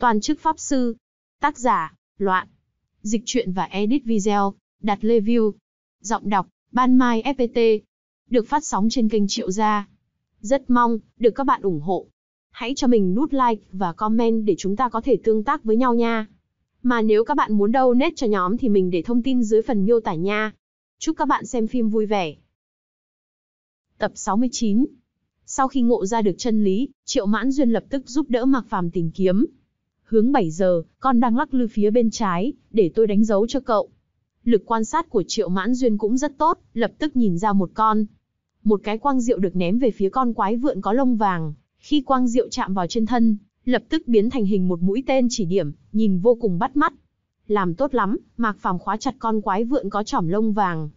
Toàn chức Pháp Sư. Tác giả, Loạn. Dịch truyện và edit video, đặt lê view. Giọng đọc, Ban Mai FPT. Được phát sóng trên kênh Triệu Gia. Rất mong, được các bạn ủng hộ. Hãy cho mình nút like và comment để chúng ta có thể tương tác với nhau nha. Mà nếu các bạn muốn đâu nét cho nhóm thì mình để thông tin dưới phần miêu tả nha. Chúc các bạn xem phim vui vẻ. Tập 69 Sau khi ngộ ra được chân lý, Triệu Mãn Duyên lập tức giúp đỡ Mạc Phàm tìm kiếm, hướng 7 giờ, con đang lắc lư phía bên trái, để tôi đánh dấu cho cậu. Lực quan sát của Triệu Mãn Duyên cũng rất tốt, lập tức nhìn ra một con. Một cái quang diệu được ném về phía con quái vượn có lông vàng, khi quang diệu chạm vào trên thân, lập tức biến thành hình một mũi tên chỉ điểm, nhìn vô cùng bắt mắt. Làm tốt lắm, Mạc Phàm khóa chặt con quái vượn có chỏm lông vàng.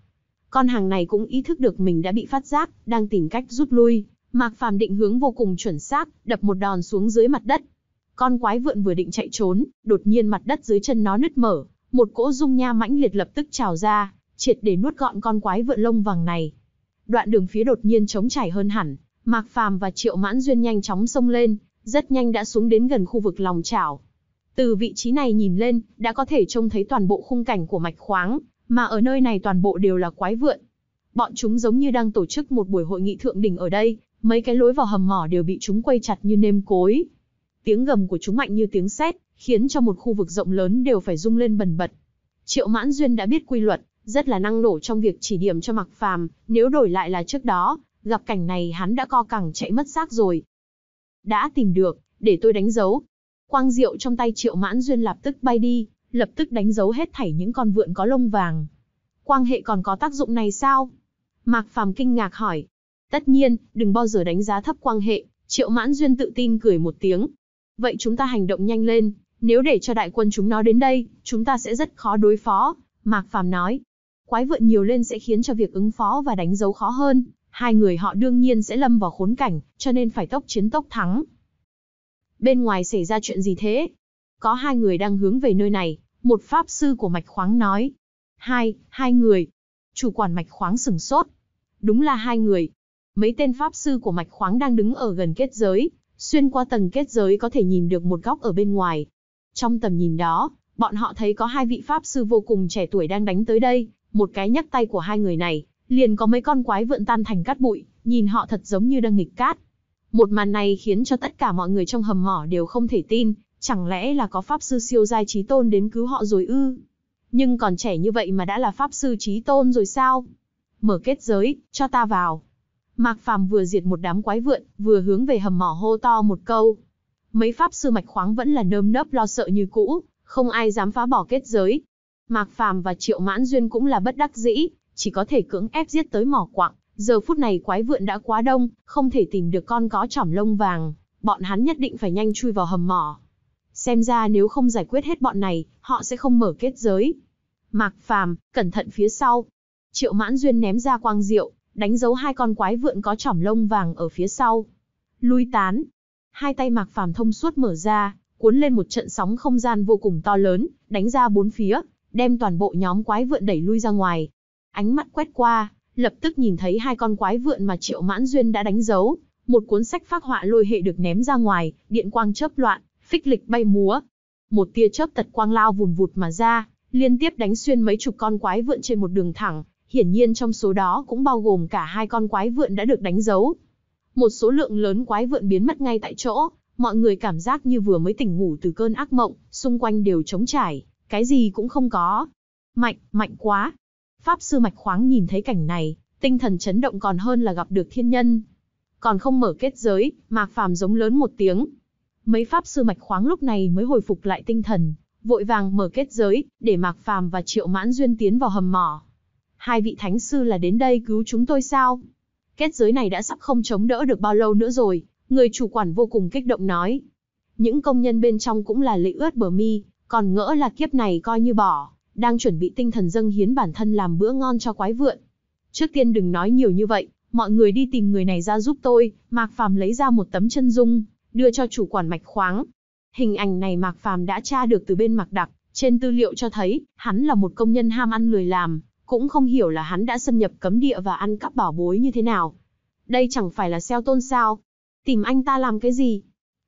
Con hàng này cũng ý thức được mình đã bị phát giác, đang tìm cách rút lui, Mạc Phàm định hướng vô cùng chuẩn xác, đập một đòn xuống dưới mặt đất. Con quái vượn vừa định chạy trốn, đột nhiên mặt đất dưới chân nó nứt mở, một cỗ dung nha mãnh liệt lập tức trào ra, triệt để nuốt gọn con quái vượn lông vàng này. Đoạn đường phía đột nhiên trống trải hơn hẳn, Mạc Phàm và Triệu Mãn Duyên nhanh chóng xông lên, rất nhanh đã xuống đến gần khu vực lòng chảo. Từ vị trí này nhìn lên, đã có thể trông thấy toàn bộ khung cảnh của mạch khoáng, mà ở nơi này toàn bộ đều là quái vượn. Bọn chúng giống như đang tổ chức một buổi hội nghị thượng đỉnh ở đây, mấy cái lối vào hầm mỏ đều bị chúng quay chặt như nêm cối, Tiếng gầm của chúng mạnh như tiếng sét, khiến cho một khu vực rộng lớn đều phải rung lên bần bật. Triệu Mãn Duyên đã biết quy luật, rất là năng nổ trong việc chỉ điểm cho Mạc Phàm, nếu đổi lại là trước đó, gặp cảnh này hắn đã co cẳng chạy mất xác rồi. Đã tìm được, để tôi đánh dấu. Quang diệu trong tay Triệu Mãn Duyên lập tức bay đi, lập tức đánh dấu hết thảy những con vượn có lông vàng. Quang hệ còn có tác dụng này sao? Mạc Phàm kinh ngạc hỏi. Tất nhiên, đừng bao giờ đánh giá thấp quang hệ, Triệu Mãn Duyên tự tin cười một tiếng, vậy chúng ta hành động nhanh lên, nếu để cho đại quân chúng nó đến đây, chúng ta sẽ rất khó đối phó, Mạc Phàm nói. Quái vượn nhiều lên sẽ khiến cho việc ứng phó và đánh dấu khó hơn, hai người họ đương nhiên sẽ lâm vào khốn cảnh, cho nên phải tốc chiến tốc thắng. Bên ngoài xảy ra chuyện gì thế? Có hai người đang hướng về nơi này, một pháp sư của mạch khoáng nói. Hai, hai người. Chủ quản mạch khoáng sừng sốt. Đúng là hai người. Mấy tên pháp sư của mạch khoáng đang đứng ở gần kết giới, Xuyên qua tầng kết giới có thể nhìn được một góc ở bên ngoài. Trong tầm nhìn đó, bọn họ thấy có hai vị pháp sư vô cùng trẻ tuổi đang đánh tới đây, một cái nhấc tay của hai người này, liền có mấy con quái vượn tan thành cát bụi, nhìn họ thật giống như đang nghịch cát. Một màn này khiến cho tất cả mọi người trong hầm mỏ đều không thể tin, chẳng lẽ là có pháp sư siêu giai trí tôn đến cứu họ rồi ư? Nhưng còn trẻ như vậy mà đã là pháp sư trí tôn rồi sao? Mở kết giới, cho ta vào, Mạc Phàm vừa diệt một đám quái vượn, vừa hướng về hầm mỏ hô to một câu. Mấy pháp sư mạch khoáng vẫn là nơm nớp lo sợ như cũ, không ai dám phá bỏ kết giới. Mạc Phàm và Triệu Mãn Duyên cũng là bất đắc dĩ, chỉ có thể cưỡng ép giết tới mỏ quặng. Giờ phút này quái vượn đã quá đông, không thể tìm được con có chỏm lông vàng, bọn hắn nhất định phải nhanh chui vào hầm mỏ. Xem ra nếu không giải quyết hết bọn này, họ sẽ không mở kết giới. Mạc Phàm, cẩn thận phía sau. Triệu Mãn Duyên ném ra quang diệu, đánh dấu hai con quái vượn có chỏm lông vàng ở phía sau. Lui tán. Hai tay Mạc Phàm thông suốt mở ra, cuốn lên một trận sóng không gian vô cùng to lớn, đánh ra bốn phía, đem toàn bộ nhóm quái vượn đẩy lui ra ngoài. Ánh mắt quét qua, lập tức nhìn thấy hai con quái vượn mà Triệu Mãn Duyên đã đánh dấu, một cuốn sách phác họa lôi hệ được ném ra ngoài, điện quang chớp loạn, phích lịch bay múa. Một tia chớp tật quang lao vùn vụt mà ra, liên tiếp đánh xuyên mấy chục con quái vượn trên một đường thẳng, hiển nhiên trong số đó cũng bao gồm cả hai con quái vượn đã được đánh dấu. Một số lượng lớn quái vượn biến mất ngay tại chỗ, mọi người cảm giác như vừa mới tỉnh ngủ từ cơn ác mộng, xung quanh đều trống trải, cái gì cũng không có. Mạnh, mạnh quá. Pháp sư Mạch Khoáng nhìn thấy cảnh này, tinh thần chấn động còn hơn là gặp được thiên nhân. Còn không mở kết giới, Mạc Phàm giống lớn một tiếng. Mấy pháp sư Mạch Khoáng lúc này mới hồi phục lại tinh thần, vội vàng mở kết giới, để Mạc Phàm và Triệu Mãn Duyên tiến vào hầm mỏ hai vị thánh sư là đến đây cứu chúng tôi sao? Kết giới này đã sắp không chống đỡ được bao lâu nữa rồi, người chủ quản vô cùng kích động nói. Những công nhân bên trong cũng là lệ ướt bờ mi, còn ngỡ là kiếp này coi như bỏ, đang chuẩn bị tinh thần dâng hiến bản thân làm bữa ngon cho quái vượn. Trước tiên đừng nói nhiều như vậy, mọi người đi tìm người này ra giúp tôi, Mạc Phàm lấy ra một tấm chân dung, đưa cho chủ quản mạch khoáng. Hình ảnh này Mạc Phàm đã tra được từ bên Mạc Đặc, trên tư liệu cho thấy, hắn là một công nhân ham ăn lười làm, cũng không hiểu là hắn đã xâm nhập cấm địa và ăn cắp bảo bối như thế nào. Đây chẳng phải là xeo tôn sao? Tìm anh ta làm cái gì?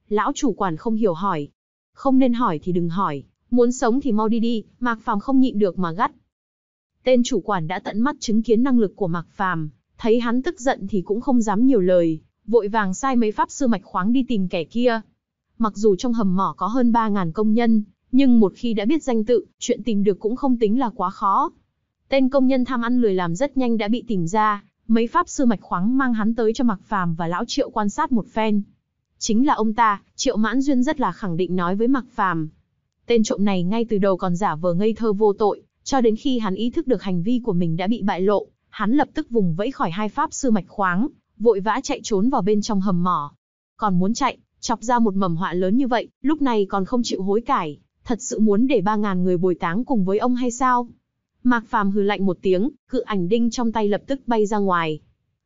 Lão chủ quản không hiểu hỏi. Không nên hỏi thì đừng hỏi, muốn sống thì mau đi đi, Mạc Phàm không nhịn được mà gắt. Tên chủ quản đã tận mắt chứng kiến năng lực của Mạc Phàm, thấy hắn tức giận thì cũng không dám nhiều lời, vội vàng sai mấy pháp sư mạch khoáng đi tìm kẻ kia. Mặc dù trong hầm mỏ có hơn 3.000 công nhân, nhưng một khi đã biết danh tự, chuyện tìm được cũng không tính là quá khó. Tên công nhân tham ăn lười làm rất nhanh đã bị tìm ra, mấy pháp sư mạch khoáng mang hắn tới cho Mạc Phàm và lão Triệu quan sát một phen. Chính là ông ta, Triệu Mãn Duyên rất là khẳng định nói với Mạc Phàm. Tên trộm này ngay từ đầu còn giả vờ ngây thơ vô tội, cho đến khi hắn ý thức được hành vi của mình đã bị bại lộ, hắn lập tức vùng vẫy khỏi hai pháp sư mạch khoáng, vội vã chạy trốn vào bên trong hầm mỏ. Còn muốn chạy, chọc ra một mầm họa lớn như vậy, lúc này còn không chịu hối cải, thật sự muốn để 3.000 người bồi táng cùng với ông hay sao? Mạc Phàm hừ lạnh một tiếng, cự ảnh đinh trong tay lập tức bay ra ngoài.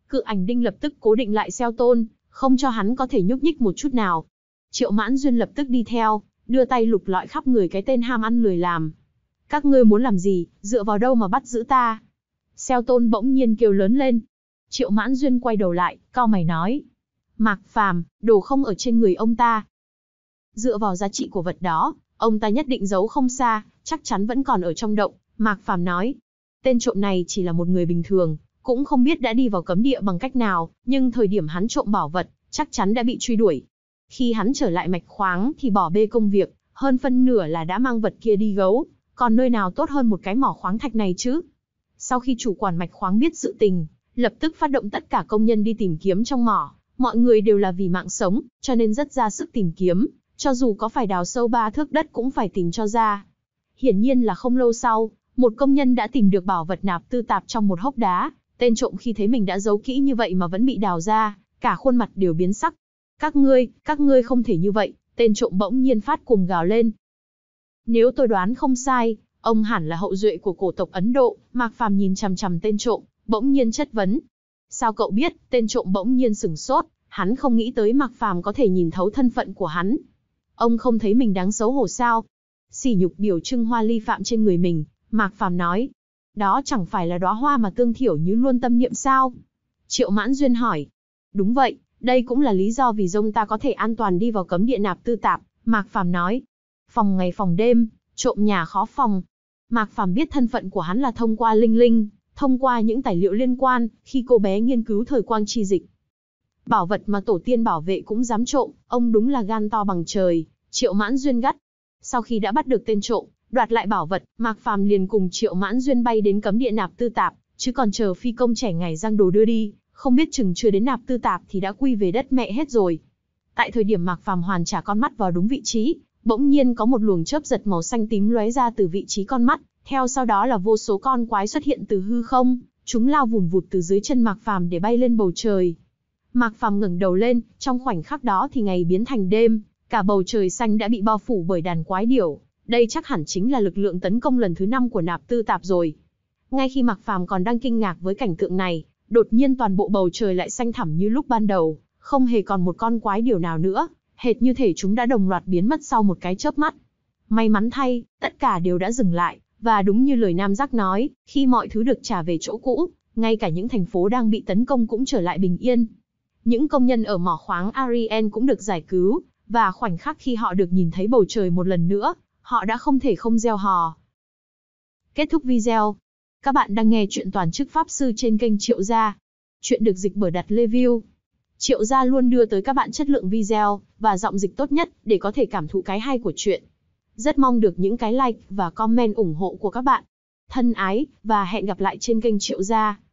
Cự ảnh đinh lập tức cố định lại xeo tôn, không cho hắn có thể nhúc nhích một chút nào. Triệu Mãn Duyên lập tức đi theo, đưa tay lục lọi khắp người cái tên ham ăn lười làm. Các ngươi muốn làm gì, dựa vào đâu mà bắt giữ ta? Xeo tôn bỗng nhiên kêu lớn lên. Triệu Mãn Duyên quay đầu lại, cao mày nói. Mạc Phàm, đồ không ở trên người ông ta. Dựa vào giá trị của vật đó, ông ta nhất định giấu không xa, chắc chắn vẫn còn ở trong động, Mạc Phàm nói, tên trộm này chỉ là một người bình thường, cũng không biết đã đi vào cấm địa bằng cách nào, nhưng thời điểm hắn trộm bảo vật, chắc chắn đã bị truy đuổi. Khi hắn trở lại mạch khoáng thì bỏ bê công việc, hơn phân nửa là đã mang vật kia đi gấu, còn nơi nào tốt hơn một cái mỏ khoáng thạch này chứ? Sau khi chủ quản mạch khoáng biết sự tình, lập tức phát động tất cả công nhân đi tìm kiếm trong mỏ, mọi người đều là vì mạng sống, cho nên rất ra sức tìm kiếm, cho dù có phải đào sâu ba thước đất cũng phải tìm cho ra. Hiển nhiên là không lâu sau, một công nhân đã tìm được bảo vật nạp tư tạp trong một hốc đá, tên trộm khi thấy mình đã giấu kỹ như vậy mà vẫn bị đào ra, cả khuôn mặt đều biến sắc. Các ngươi, các ngươi không thể như vậy, tên trộm bỗng nhiên phát cùng gào lên. Nếu tôi đoán không sai, ông hẳn là hậu duệ của cổ tộc Ấn Độ, Mạc Phàm nhìn chằm chằm tên trộm, bỗng nhiên chất vấn. Sao cậu biết, tên trộm bỗng nhiên sửng sốt, hắn không nghĩ tới Mạc Phàm có thể nhìn thấu thân phận của hắn. Ông không thấy mình đáng xấu hổ sao? Sỉ nhục biểu trưng hoa ly phạm trên người mình, Mạc Phàm nói, đó chẳng phải là đóa hoa mà Tương Thiểu Như luôn tâm niệm sao? Triệu Mãn Duyên hỏi, đúng vậy, đây cũng là lý do vì rông ta có thể an toàn đi vào cấm địa nạp tư tạp, Mạc Phàm nói. Phòng ngày phòng đêm, trộm nhà khó phòng. Mạc Phàm biết thân phận của hắn là thông qua Linh Linh, thông qua những tài liệu liên quan, khi cô bé nghiên cứu thời quang chi dịch. Bảo vật mà tổ tiên bảo vệ cũng dám trộm, ông đúng là gan to bằng trời, triệu mãn duyên gắt. Sau khi đã bắt được tên trộm, đoạt lại bảo vật, Mạc Phàm liền cùng Triệu Mãn Duyên bay đến cấm địa nạp tư tạp, chứ còn chờ phi công trẻ ngày giang đồ đưa đi, không biết chừng chưa đến nạp tư tạp thì đã quy về đất mẹ hết rồi. Tại thời điểm Mạc Phàm hoàn trả con mắt vào đúng vị trí, bỗng nhiên có một luồng chớp giật màu xanh tím lóe ra từ vị trí con mắt, theo sau đó là vô số con quái xuất hiện từ hư không, chúng lao vùn vụt từ dưới chân Mạc Phàm để bay lên bầu trời. Mạc Phàm ngẩng đầu lên, trong khoảnh khắc đó thì ngày biến thành đêm, cả bầu trời xanh đã bị bao phủ bởi đàn quái điểu, đây chắc hẳn chính là lực lượng tấn công lần thứ năm của nạp tư tạp rồi. Ngay khi Mạc Phàm còn đang kinh ngạc với cảnh tượng này, đột nhiên toàn bộ bầu trời lại xanh thẳm như lúc ban đầu, không hề còn một con quái điều nào nữa, hệt như thể chúng đã đồng loạt biến mất sau một cái chớp mắt. May mắn thay, tất cả đều đã dừng lại, và đúng như lời Nam Giác nói, khi mọi thứ được trả về chỗ cũ, ngay cả những thành phố đang bị tấn công cũng trở lại bình yên. Những công nhân ở mỏ khoáng Arien cũng được giải cứu, và khoảnh khắc khi họ được nhìn thấy bầu trời một lần nữa, họ đã không thể không gieo hò. Kết thúc video. Các bạn đang nghe chuyện toàn chức Pháp Sư trên kênh Triệu Gia. Chuyện được dịch bởi đặt review. Triệu Gia luôn đưa tới các bạn chất lượng video và giọng dịch tốt nhất để có thể cảm thụ cái hay của chuyện. Rất mong được những cái like và comment ủng hộ của các bạn. Thân ái và hẹn gặp lại trên kênh Triệu Gia.